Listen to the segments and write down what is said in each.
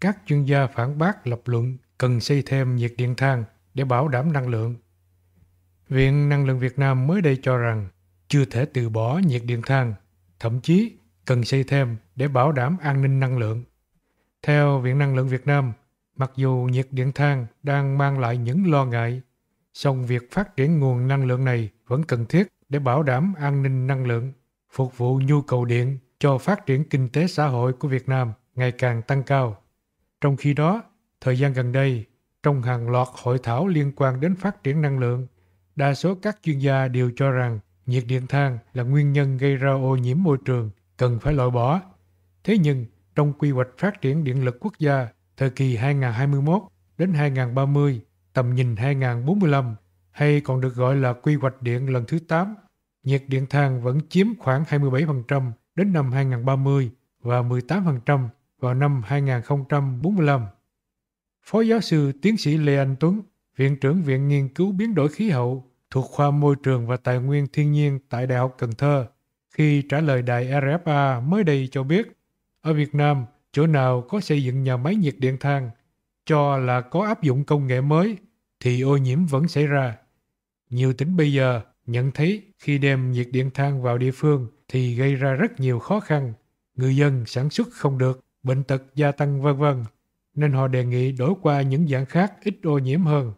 Các chuyên gia phản bác lập luận cần xây thêm nhiệt điện than để bảo đảm năng lượng. Viện Năng lượng Việt Nam mới đây cho rằng chưa thể từ bỏ nhiệt điện than, thậm chí cần xây thêm để bảo đảm an ninh năng lượng. Theo Viện Năng lượng Việt Nam, mặc dù nhiệt điện than đang mang lại những lo ngại, song việc phát triển nguồn năng lượng này vẫn cần thiết để bảo đảm an ninh năng lượng, phục vụ nhu cầu điện cho phát triển kinh tế xã hội của Việt Nam ngày càng tăng cao. Trong khi đó, thời gian gần đây, trong hàng loạt hội thảo liên quan đến phát triển năng lượng, đa số các chuyên gia đều cho rằng nhiệt điện than là nguyên nhân gây ra ô nhiễm môi trường, cần phải loại bỏ. Thế nhưng, trong quy hoạch phát triển điện lực quốc gia thời kỳ 2021 đến 2030, tầm nhìn 2045, hay còn được gọi là quy hoạch điện lần thứ 8, nhiệt điện than vẫn chiếm khoảng 27% đến năm 2030 và 18% vào năm 2045. Phó giáo sư tiến sĩ Lê Anh Tuấn, Viện trưởng Viện Nghiên cứu Biến đổi Khí hậu thuộc khoa Môi trường và Tài nguyên Thiên nhiên tại Đại học Cần Thơ, khi trả lời đài RFA mới đây cho biết, ở Việt Nam, chỗ nào có xây dựng nhà máy nhiệt điện than, cho là có áp dụng công nghệ mới, thì ô nhiễm vẫn xảy ra. Nhiều tỉnh bây giờ nhận thấy khi đem nhiệt điện than vào địa phương thì gây ra rất nhiều khó khăn, người dân sản xuất không được bệnh tật gia tăng vân vân nên họ đề nghị đổi qua những dạng khác ít ô nhiễm hơn.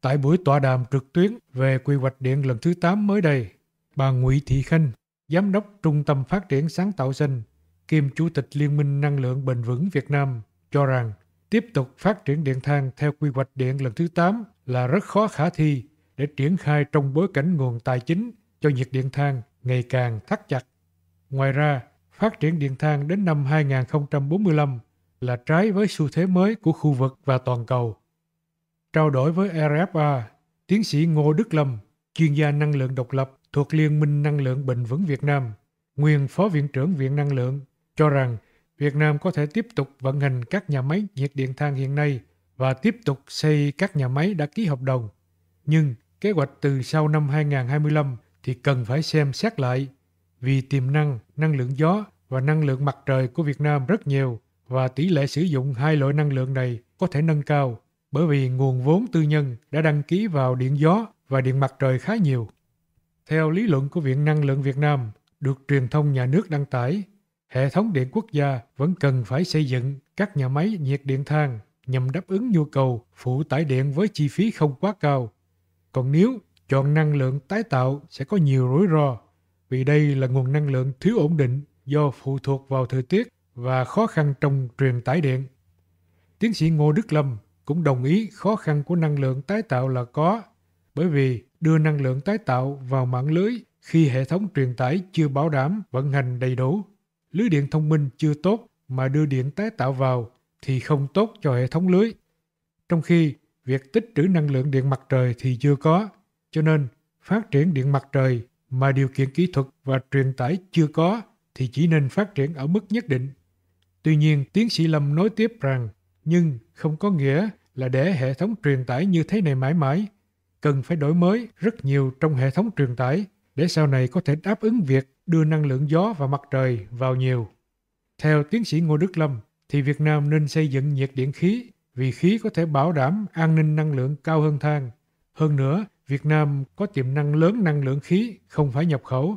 Tại buổi tọa đàm trực tuyến về quy hoạch điện lần thứ 8 mới đây, bà Nguyễn Thị Khanh, Giám đốc Trung tâm Phát triển Sáng tạo Xanh, kiêm Chủ tịch Liên minh Năng lượng Bền vững Việt Nam, cho rằng tiếp tục phát triển điện than theo quy hoạch điện lần thứ 8 là rất khó khả thi để triển khai trong bối cảnh nguồn tài chính cho nhiệt điện than ngày càng thắt chặt. Ngoài ra, phát triển điện than đến năm 2045 là trái với xu thế mới của khu vực và toàn cầu. Trao đổi với RFA, tiến sĩ Ngô Đức Lâm, chuyên gia năng lượng độc lập thuộc Liên minh Năng lượng Bình vững Việt Nam, nguyên Phó Viện trưởng Viện Năng lượng, cho rằng Việt Nam có thể tiếp tục vận hành các nhà máy nhiệt điện than hiện nay và tiếp tục xây các nhà máy đã ký hợp đồng. Nhưng kế hoạch từ sau năm 2025 thì cần phải xem xét lại vì tiềm năng, năng lượng gió và năng lượng mặt trời của Việt Nam rất nhiều và tỷ lệ sử dụng hai loại năng lượng này có thể nâng cao bởi vì nguồn vốn tư nhân đã đăng ký vào điện gió và điện mặt trời khá nhiều. Theo lý luận của Viện Năng lượng Việt Nam, được truyền thông nhà nước đăng tải, hệ thống điện quốc gia vẫn cần phải xây dựng các nhà máy nhiệt điện than nhằm đáp ứng nhu cầu phụ tải điện với chi phí không quá cao. Còn nếu chọn năng lượng tái tạo sẽ có nhiều rủi ro vì đây là nguồn năng lượng thiếu ổn định do phụ thuộc vào thời tiết và khó khăn trong truyền tải điện. Tiến sĩ Ngô Đức Lâm cũng đồng ý khó khăn của năng lượng tái tạo là có, bởi vì đưa năng lượng tái tạo vào mạng lưới khi hệ thống truyền tải chưa bảo đảm vận hành đầy đủ. Lưới điện thông minh chưa tốt mà đưa điện tái tạo vào thì không tốt cho hệ thống lưới. Trong khi việc tích trữ năng lượng điện mặt trời thì chưa có, cho nên phát triển điện mặt trời mà điều kiện kỹ thuật và truyền tải chưa có thì chỉ nên phát triển ở mức nhất định. Tuy nhiên, tiến sĩ Lâm nói tiếp rằng, nhưng không có nghĩa là để hệ thống truyền tải như thế này mãi mãi. Cần phải đổi mới rất nhiều trong hệ thống truyền tải để sau này có thể đáp ứng việc đưa năng lượng gió và mặt trời vào nhiều. Theo tiến sĩ Ngô Đức Lâm, thì Việt Nam nên xây dựng nhiệt điện khí vì khí có thể bảo đảm an ninh năng lượng cao hơn than. Hơn nữa, Việt Nam có tiềm năng lớn năng lượng khí, không phải nhập khẩu.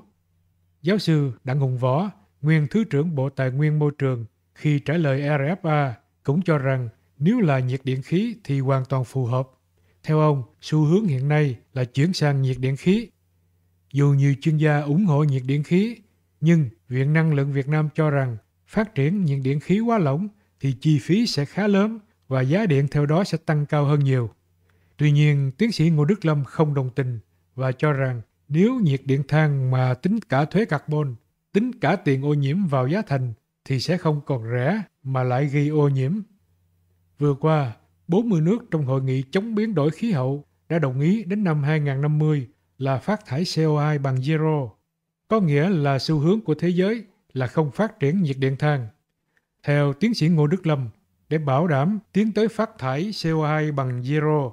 Giáo sư Đặng Hùng Võ, nguyên Thứ trưởng Bộ Tài nguyên Môi trường, khi trả lời RFA cũng cho rằng nếu là nhiệt điện khí thì hoàn toàn phù hợp. Theo ông, xu hướng hiện nay là chuyển sang nhiệt điện khí. Dù nhiều chuyên gia ủng hộ nhiệt điện khí, nhưng Viện Năng lượng Việt Nam cho rằng phát triển nhiệt điện khí quá lỏng thì chi phí sẽ khá lớn và giá điện theo đó sẽ tăng cao hơn nhiều. Tuy nhiên, tiến sĩ Ngô Đức Lâm không đồng tình và cho rằng nếu nhiệt điện than mà tính cả thuế carbon, tính cả tiền ô nhiễm vào giá thành thì sẽ không còn rẻ mà lại gây ô nhiễm. Vừa qua, 40 nước trong hội nghị chống biến đổi khí hậu đã đồng ý đến năm 2050 là phát thải CO2 bằng zero, có nghĩa là xu hướng của thế giới là không phát triển nhiệt điện than. Theo tiến sĩ Ngô Đức Lâm, để bảo đảm tiến tới phát thải CO2 bằng zero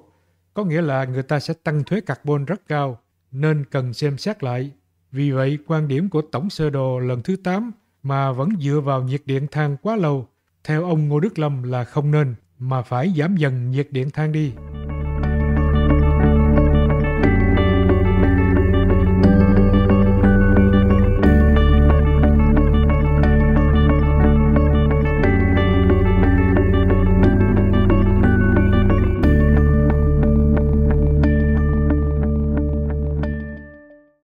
có nghĩa là người ta sẽ tăng thuế carbon rất cao, nên cần xem xét lại. Vì vậy, quan điểm của Tổng Sơ Đồ lần thứ 8 mà vẫn dựa vào nhiệt điện than quá lâu, theo ông Ngô Đức Lâm là không nên, mà phải giảm dần nhiệt điện than đi.